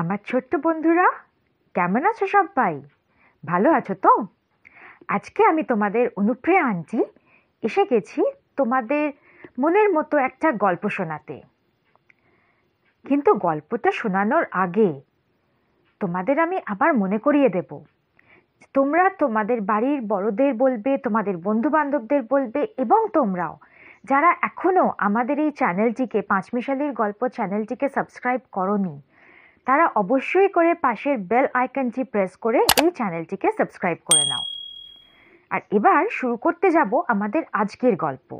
আমার ছোট্ট বন্ধুরা কেমন আছো সবাই ভালো আছো তো আজকে আমি তোমাদের অনুপ্রিয়া আন্টি এসে গেছি তোমাদের মনের মতো একটা গল্প শোনাতে কিন্তু গল্পটা শোনানোর আগে তোমাদের আমি আবার মনে করিয়ে দেব তোমরা তোমাদের বাড়ির বড়দের বলবে তোমাদের বন্ধু বান্ধবদের বলবে এবং তোমরাও যারা এখনও আমাদের এই চ্যানেলটিকে পাঁচমিশালির গল্প চ্যানেলটিকে সাবস্ক্রাইব করনি তারা অবশ্যই করে পাশের বেল আইকনটি প্রেস করে এই চ্যানেলটিকে সাবস্ক্রাইব করে নাও আর এবার শুরু করতে যাব আমাদের আজকের গল্প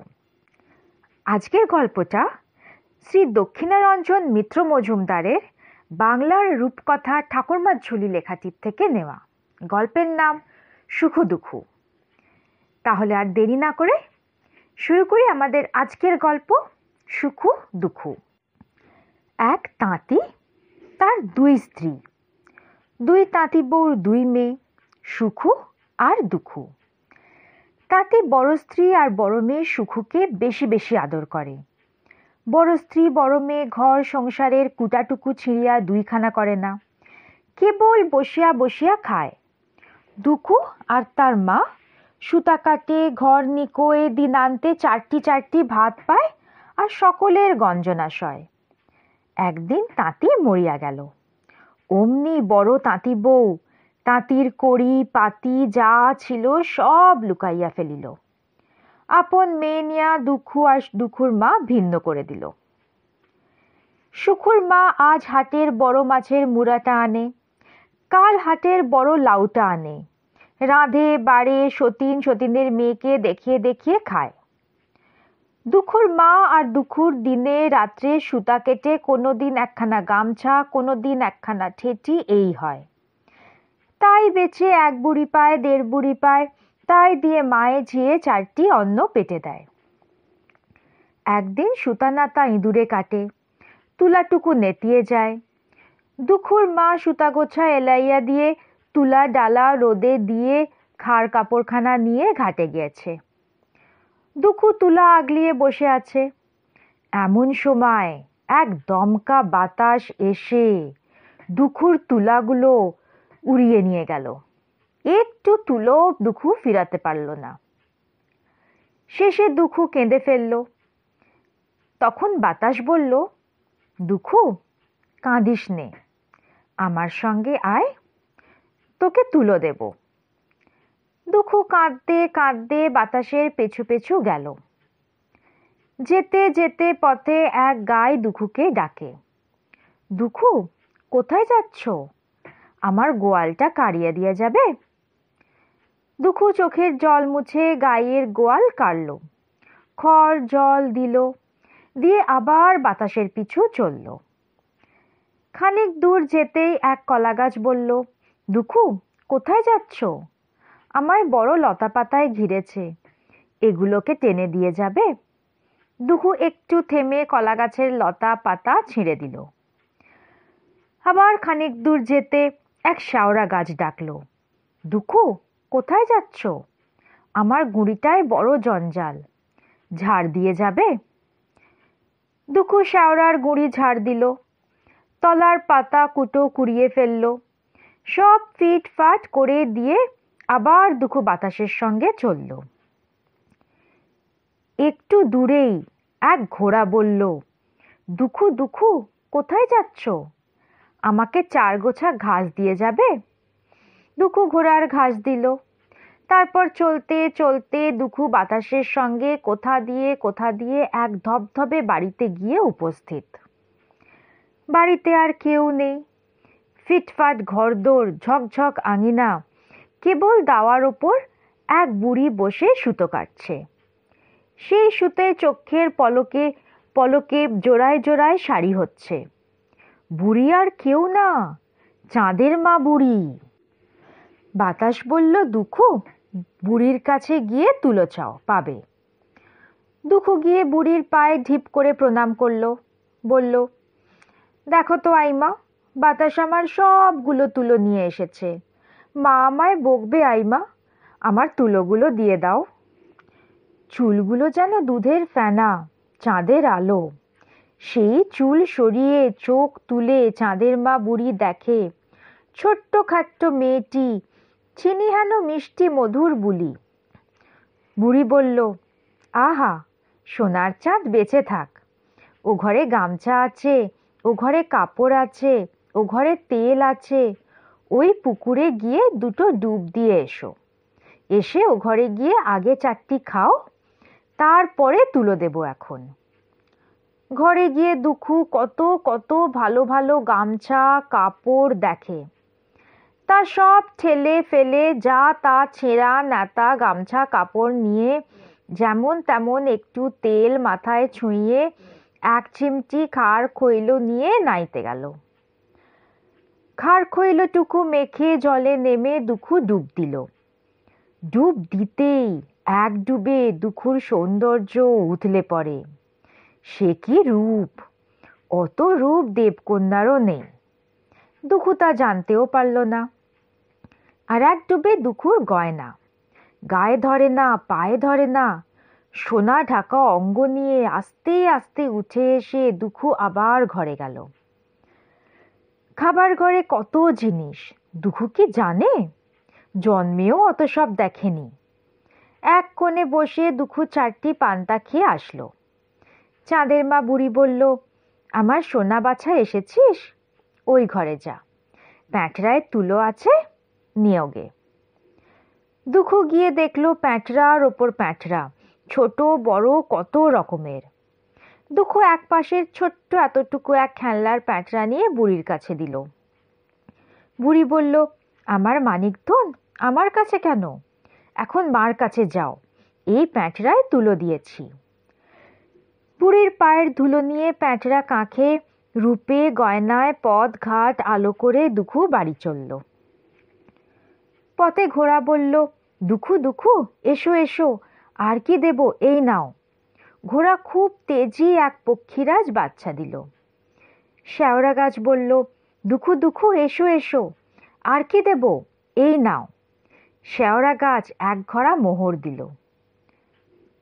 আজকের গল্পটা শ্রী দক্ষিণারঞ্জন মিত্র মজুমদারের বাংলার রূপকথা ঠাকুরমার ঝুলি লেখাটির থেকে নেওয়া গল্পের নাম সুখ দুঃখ তাহলে আর দেরি না করে শুরু করি আমাদের আজকের গল্প সুখ দুঃখ এক তাঁতি তার দুই স্ত্রী দুই তাঁতি বউর দুই মেয়ে সুখু আর দুখু তাতে বড় স্ত্রী আর বড় মেয়ে সুখুকে বেশি বেশি আদর করে বড় স্ত্রী বড় মেয়ে ঘর সংসারের কুটাটুকু ছিঁড়িয়া দুইখানা করে না কেবল বসিয়া বসিয়া খায় দুখু আর তার মা সুতা কাটে ঘর নিকোয়ে দিন আনতে চারটি চারটি ভাত পায় আর সকলের গঞ্জনাশয় একদিন তাঁতি মরিয়া গেল অমনি বড় তাঁতি বউ তাঁতির কড়ি পাতি যা ছিল সব লুকাইয়া ফেলিল আপন মেয়ে নিয়া দুঃখু আর দুখুর মা ভিন্ন করে দিল সুখুর মা আজ হাটের বড় মাছের মুড়াটা আনে কাল হাটের বড় লাউটা আনে রাঁধে বাড়ে সতীন সতীনের মেয়েকে দেখিয়ে দেখিয়ে খায় দুখুর মা আর দুখুর দিনে রাত্রে সুতা কেটে কোনো দিন একখানা গামছা কোনো দিন একখানা ঠেটি এই হয় তাই বেছে এক বুড়ি পায় দেড় বুড়ি পায় তাই দিয়ে মায়ে ঝিয়ে চারটি অন্ন পেটে দেয় একদিন সুতানাতা ইঁদুরে কাটে তুলাটুকু নেতিয়ে যায় দুখুর মা সুতাগোছা এলাইয়া দিয়ে তুলা ডালা রোদে দিয়ে খাড় কাপড়খানা নিয়ে ঘাটে গিয়েছে দুখু তুলা আগলিয়ে বসে আছে এমন সময় এক দমকা বাতাস এসে দুখুর তুলাগুলো উড়িয়ে নিয়ে গেল একটু তুলো দুখু ফিরাতে পারল না শেষে দুখু কেঁদে ফেলল তখন বাতাস বলল দুখু কাঁদিস নে আমার সঙ্গে আয় তোকে তুলো দেবো দুঃখ কাঁদতে কাঁদতে বাতাসের পেছু পেছু গেল যেতে যেতে পথে এক গায়ে দুখুকে ডাকে দুখু কোথায় যাচ্ছ আমার গোয়ালটা কাড়িয়ে দিয়ে যাবে দুখু চোখের জল মুছে গায়ের গোয়াল কাড়ল খড় জল দিল দিয়ে আবার বাতাসের পিছু চলল খানিক দূর যেতেই এক কলাগাছ বলল দুখু কোথায় যাচ্ছ আমায় বড় লতাপাতায় ঘিরেছে এগুলোকে টেনে দিয়ে যাবে দুহু একটু থেমে কলা গাছের লতা পাতা ছিঁড়ে দিল আবার খানিক দূর যেতে এক শাওরা গাছ ডাকল দুখু কোথায় যাচ্ছ আমার গুঁড়িটায় বড় জঞ্জাল ঝাড় দিয়ে যাবে দুখু শাওরার গুঁড়ি ঝাড় দিল তলার পাতা কুটো কুড়িয়ে ফেলল সব ফিট ফাট করে দিয়ে আবার দুঃখ বাতাসের সঙ্গে চলল একটু দূরেই এক ঘোড়া বলল দুখু দুখু কোথায় যাচ্ছ আমাকে চার গোছা ঘাস দিয়ে যাবে দুখু ঘোড়ার ঘাস দিল তারপর চলতে চলতে দুখু বাতাসের সঙ্গে কোথা দিয়ে কোথা দিয়ে এক ধবধবে বাড়িতে গিয়ে উপস্থিত বাড়িতে আর কেউ নেই ফিটফাট ঘরদোর ঝকঝক আঙিনা কেবল দাওয়ার ওপর এক বুড়ি বসে সুতো কাটছে সেই সুতে চক্ষের পলকে পলকে জোড়ায় জোড়ায় শাড়ি হচ্ছে বুড়ি আর কেউ না চাঁদের মা বুড়ি বাতাস বলল দুঃখু বুড়ির কাছে গিয়ে তুলো চাও পাবে দুঃখু গিয়ে বুড়ির পায়ে ঢিপ করে প্রণাম করলো বলল দেখো তো আইমা বাতাস আমার সবগুলো তুলো নিয়ে এসেছে মা আমায় বকবে আইমা আমার তুলোগুলো দিয়ে দাও চুলগুলো যেন দুধের ফেনা চাঁদের আলো সেই চুল সরিয়ে চোখ তুলে চাঁদের মা বুড়ি দেখে ছোট্ট খাট্ট মেয়েটি চিনি হেন মিষ্টি মধুর বুলি বুড়ি বলল আহা সোনার চাঁদ বেঁচে থাক ও ঘরে গামছা আছে ও ঘরে কাপড় আছে ও ঘরে তেল আছে ওই পুকুরে গিয়ে দুটো ডুব দিয়ে এসো এসে ও ঘরে গিয়ে আগে চারটি খাও তারপরে তুলো দেব এখন ঘরে গিয়ে দুঃখু কত কত ভালো ভালো গামছা কাপড় দেখে তা সব ঠেলে ফেলে যা তা ছেঁড়া নাতা গামছা কাপড় নিয়ে যেমন তেমন একটু তেল মাথায় ছুঁয়ে এক চিমটি খার খৈল নিয়ে নাইতে গেল খাড় খইল টুকু মেখে জলে নেমে দুখু ডুব দিল ডুব দিতেই এক ডুবে দুখুর সৌন্দর্য উথলে পড়ে সে কি রূপ অত রূপ দেবকন্যারও নেই দুখু তা জানতেও পারল না আর এক ডুবে দুখুর গয়না গায়ে ধরে না পায়ে ধরে না সোনা ঢাকা অঙ্গ নিয়ে আস্তে আস্তে উঠে এসে দুখু আবার ঘরে গেল খাবার ঘরে কত জিনিস দুঃখ কি জানে জন্মেও অত সব দেখেনি এক কোণে বসে দুঃখ চারটি পান্তা খেয়ে আসলো চাঁদের মা বুড়ি বলল আমার সোনা বাছা এসেছিস ওই ঘরে যা প্যাঁটরায় তুলো আছে নিয়োগে দুঃখ গিয়ে দেখলো প্যাঁটরার ওপর প্যাঁটরা ছোট বড় কত রকমের দুঃখ এক পাশের ছোট্ট এতটুকু এক খেলনার প্যাঁচড়া নিয়ে বুড়ির কাছে দিল বুড়ি বলল আমার মানিক ধন আমার কাছে কেন এখন মার কাছে যাও এই প্যাঁচড়ায় তুলো দিয়েছি বুড়ির পায়ের ধুলো নিয়ে প্যাঁচড়া কাঁখে রূপে গয়নায় পথ ঘাট আলো করে দুখু বাড়ি চলল পথে ঘোড়া বলল দুখু দুখু এসো এসো আর কি দেব এই নাও ঘোড়া খুব তেজি এক পক্ষীরাজ বাচ্চা দিল শেওড়া গাছ বলল দুখু দুখু এসো এসো আর কি দেব এই নাও শেওড়া গাছ এক ঘড়া মোহর দিল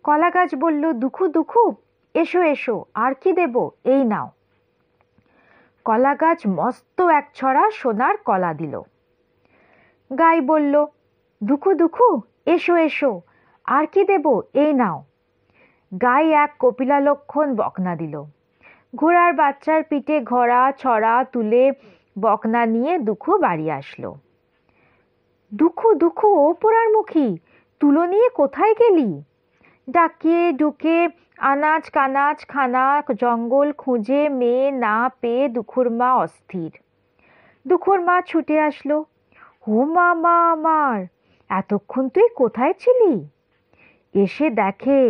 কলা গাছ বলল দুখু দুখু এসো এসো আর কি দেব এই নাও কলা গাছ মস্ত এক ছড়া সোনার কলা দিল গাই বলল দুখু দুখু এসো এসো আর কি দেব এই নাও গায়ে এক কপিলা লক্ষণ বকনা দিল ঘোড়ার বাচ্চার পিঠে ঘোড়া ছড়া তুলে বকনা নিয়ে দুখু বাড়ি আসলো দুখু দুখু ও পোড়ার মুখী তুলো নিয়ে কোথায় গেলি ডাকিয়ে ডুকে আনাজ কানাজ খানা জঙ্গল খুঁজে মেয়ে না পেয়ে দুখুর মা অস্থির দুখুর মা ছুটে আসলো হো মা মা আমার এতক্ষণ তুই কোথায় ছিলি এসে দেখে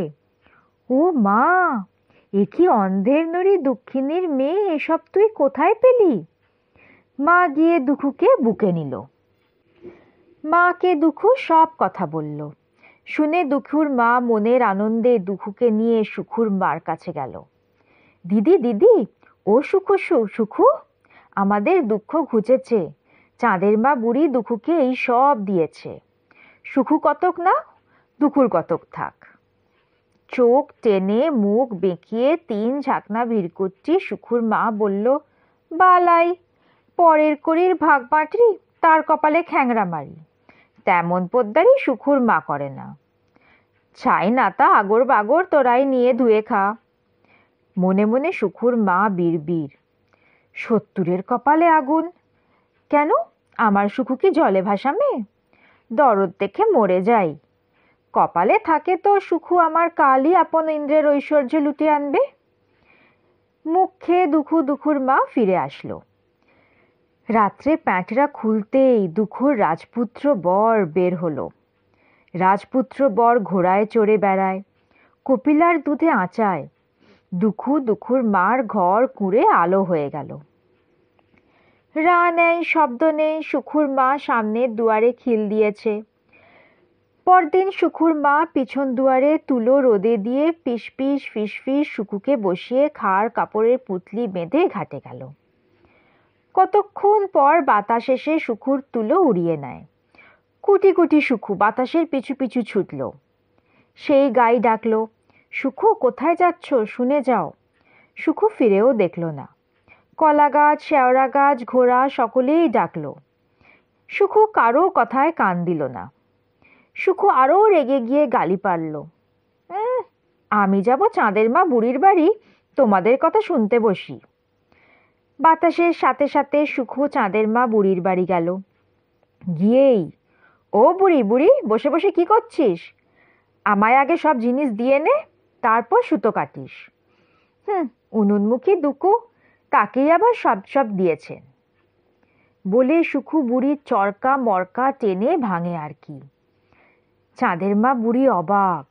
ও মা এ কি অন্ধের নড়ি দক্ষিণের মেয়ে এসব তুই কোথায় পেলি মা গিয়ে দুখুকে বুকে নিল মাকে দুখু সব কথা বলল শুনে দুখুর মা মনের আনন্দে দুখুকে নিয়ে সুখুর মার কাছে গেল দিদি দিদি ও সুখু সুখু আমাদের দুঃখ ঘুচেছে চাঁদের মা বুড়ি দুখুকে এই সব দিয়েছে সুখু কতক না দুখুর কতক থাক চোখ টেনে মুখ বেঁকিয়ে তিন ঝাঁকনা ভিড়কুটটি সুখুর মা বলল বালাই পরের করির ভাগ বাঁটরি তার কপালে খ্যাংরা মারি তেমন পদ্মারি সুখুর মা করে না ছাই না তা আগর বাগর তোরাই নিয়ে ধুয়ে খা মনে মনে সুখুর মা বীরবীর সত্তরের কপালে আগুন কেন আমার সুখু কি জলে ভাসামে দরদ দেখে মরে যায় কপালে থাকে তো সুখু আমার কালই আপন ইন্দ্রের ঐশ্বর্য লুটে আনবে মুখ খেয়ে দুখু দুখুর মা ফিরে আসলো রাত্রে প্যাঁটরা খুলতেই দুখুর রাজপুত্র বর বের হলো রাজপুত্র বর ঘোড়ায় চড়ে বেড়ায় কপিলার দুধে আঁচায় দুখু দুখুর মার ঘর কুঁড়ে আলো হয়ে গেল রা নেই শব্দ নেই সুখুর মা সামনের দুয়ারে খিল দিয়েছে পরদিন শুকুর মা পিছন দুয়ারে তুলো রোদে দিয়ে পিসপিস ফিসফিস শুকুকে বসিয়ে খাড় কাপড়ের পুতলি বেঁধে ঘাটে গেল কতক্ষণ পর বাতাস এসে শুকুর তুলো উড়িয়ে নেয় কুটি কুটি শুকু বাতাসের পিছু পিছু ছুটল সেই গাই ডাকল সুখু কোথায় যাচ্ছ শুনে যাও সুখু ফিরেও দেখল না কলা গাছ শেওড়া গাছ ঘোড়া সকলেই ডাকল সুখু কারো কথায় কান দিল না সুখু আরও রেগে গিয়ে গালি পারল হ্যাঁ, আমি যাব চাঁদের মা বুড়ির বাড়ি তোমাদের কথা শুনতে বসি বাতাসের সাথে সাথে সুখু চাঁদের মা বুড়ির বাড়ি গেল গিয়েই ও বুড়ি বুড়ি বসে বসে কি করছিস আমায় আগে সব জিনিস দিয়ে নে তারপর সুতো কাটিস হুম উনুনমুখী দুকু তাকেই আবার সব সব দিয়েছেন বলে সুখু বুড়ির চরকা মরকা টেনে ভাঙে আর কি চাঁদের মা বুড়ি অবাক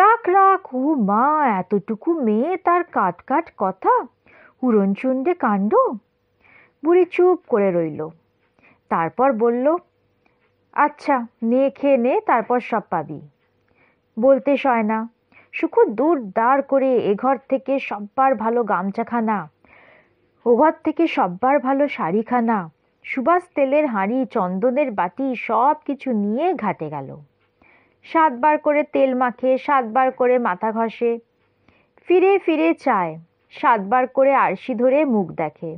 রাখ রাখ ও মা এতটুকু মেয়ে তার কাট কাট কথা উড়নচুন্ডে কাণ্ড বুড়ি চুপ করে রইল তারপর বলল আচ্ছা নে খেয়ে নে তারপর সব পাবি বলতে সয় না সুখু দূর দাঁড় করে এ ঘর থেকে সব্বার ভালো গামছাখানা ও ঘর থেকে সব্বার ভালো শাড়িখানা সুভাষ তেলের হাঁড়ি চন্দনের বাটি সব কিছু নিয়ে ঘাটে গেল সাতবার করে তেল মাখে সাতবার করে মাথা ঘষে ফিরে ফিরে চায় সাতবার করে আরশি ধরে মুখ দেখে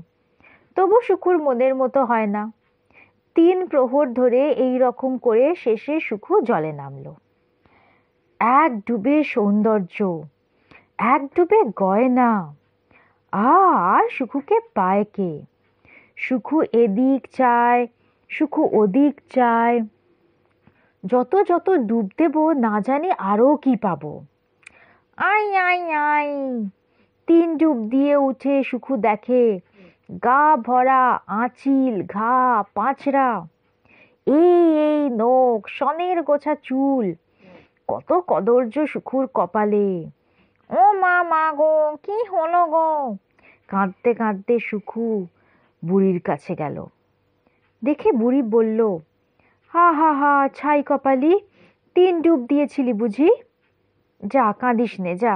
তবু সুখুর মনের মতো হয় না তিন প্রহর ধরে এই রকম করে শেষে সুখু জলে নামল এক ডুবে সৌন্দর্য এক ডুবে গয়না আর সুখুকে পায় কে সুখু এদিক চায় সুখু ওদিক চায় যত যত ডুব দেব না জানি আরও কি পাব আই আই আই তিন ডুব দিয়ে উঠে সুখু দেখে গা ভরা আঁচিল ঘা পাঁচড়া এই এই নখ সনের গোছা চুল কত কদর্য সুখুর কপালে ও মা মা গো কি হলো গো কাঁদতে কাঁদতে সুখু বুড়ির কাছে গেল দেখে বুড়ি বলল হা হা হা ছাই কপালি তিন ডুব দিয়েছিলি বুঝি যা কাঁদিস নে যা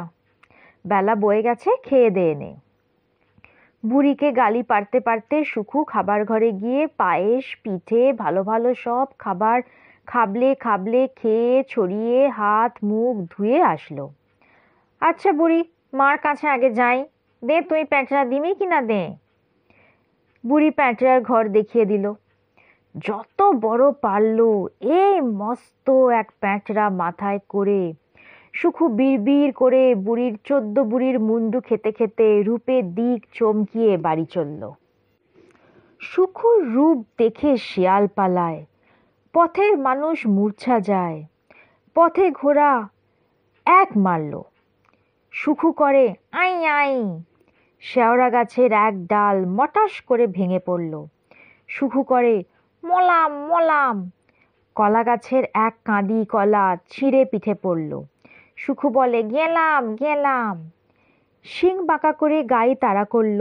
বেলা বয়ে গেছে খেয়ে দেয়ে নে বুড়িকে গালি পারতে পারতে সুখু খাবার ঘরে গিয়ে পায়েস পিঠে ভালো ভালো সব খাবার খাবলে খাবলে খেয়ে ছড়িয়ে হাত মুখ ধুয়ে আসলো আচ্ছা বুড়ি মার কাছে আগে যাই দে তুই প্যাঁচড়া দিবি না দে বুড়ি প্যাঁটরার ঘর দেখিয়ে দিল যত বড় পারল এই মস্ত এক প্যাঁচড়া মাথায় করে সুখু বিড়বিড় করে বুড়ির চোদ্দ বুড়ির মুন্ডু খেতে খেতে রূপে দিক চমকিয়ে বাড়ি চলল সুখুর রূপ দেখে শিয়াল পালায় পথের মানুষ মূর্ছা যায় পথে ঘোড়া এক মারল সুখু করে আই আই শেওড়া গাছের এক ডাল মটাস করে ভেঙে পড়ল সুখু করে মলাম মলাম কলা গাছের এক কাঁদি কলা ছিঁড়ে পিঠে পড়ল সুখু বলে গেলাম গেলাম শিং বাঁকা করে গায়ে তাড়া করল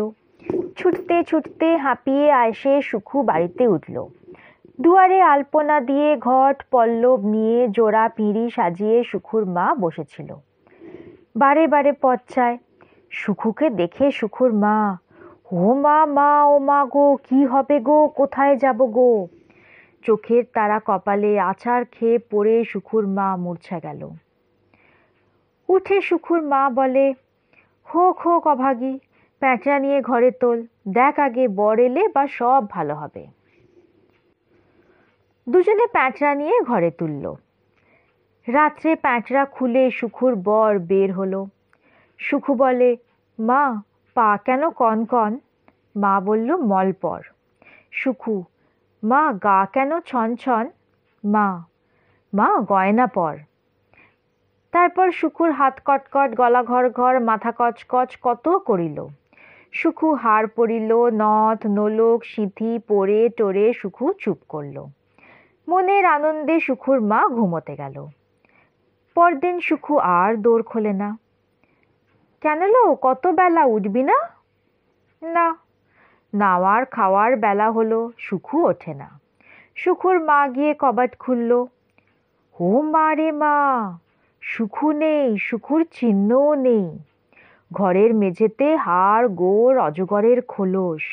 ছুটতে ছুটতে হাঁপিয়ে আসে সুখু বাড়িতে উঠল দুয়ারে আলপনা দিয়ে ঘট পল্লব নিয়ে জোড়া পিঁড়ি সাজিয়ে সুখুর মা বসেছিল বারে বারে পচ্ছায় সুখুকে দেখে সুখুর মা ও মা মা ও মা গো কি হবে গো কোথায় যাব গো চোখের তারা কপালে আচার খেয়ে পড়ে সুখুর মা মূর্ছা গেল উঠে সুখুর মা বলে হোক হোক অভাগী প্যাঁচা নিয়ে ঘরে তোল দেখ আগে বর এলে বা সব ভালো হবে দুজনে প্যাঁচড়া নিয়ে ঘরে তুলল রাত্রে প্যাঁচড়া খুলে সুখুর বর বের হলো সুখু বলে মা পা কেন কন কন মা বলল মলপর সুখু মা গা কেন ছন ছন মা মা গয়না পর তারপর সুখুর হাত কটকট গলা ঘর ঘর মাথা কচকচ কত করিল সুখু হার পড়িল নথ নোলক সিঁথি পরে টোরে সুখু চুপ করল মনের আনন্দে সুখুর মা ঘুমোতে গেল পরদিন সুখু আর দৌড় খোলে না কেন লো কত বেলা উঠবি না না নাওয়ার খাওয়ার বেলা হলো সুখু ওঠে না সুখুর মা গিয়ে কবাট খুলল ও মা রে মা সুখু নেই সুখুর চিহ্নও নেই ঘরের মেঝেতে হাড় গোড় অজগরের খোলস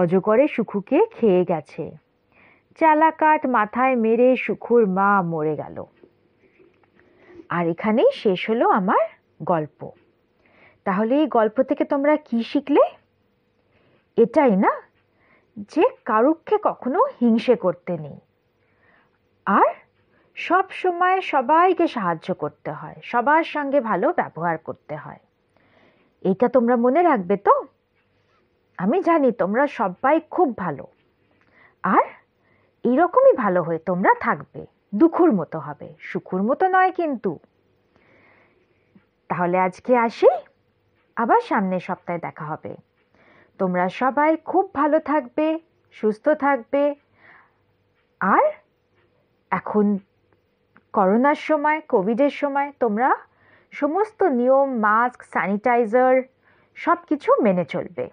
অজগরে সুখুকে খেয়ে গেছে চালাকাট মাথায় মেরে সুখুর মা মরে গেল আর এখানেই শেষ হলো আমার গল্প তাহলে এই গল্প থেকে তোমরা কি শিখলে এটাই না যে কারুককে কখনো হিংসে করতে নেই আর সব সময় সবাইকে সাহায্য করতে হয় সবার সঙ্গে ভালো ব্যবহার করতে হয় এটা তোমরা মনে রাখবে তো আমি জানি তোমরা সবাই খুব ভালো আর এরকমই ভালো হয়ে তোমরা থাকবে দুখুর মতো হবে সুখুর মতো নয় কিন্তু তাহলে আজকে আসি আবার সামনের সপ্তাহে দেখা হবে তোমরা সবাই খুব ভালো থাকবে সুস্থ থাকবে আর এখন করোনার সময় কোভিডের সময় তোমরা সমস্ত নিয়ম মাস্ক স্যানিটাইজার সব কিছু মেনে চলবে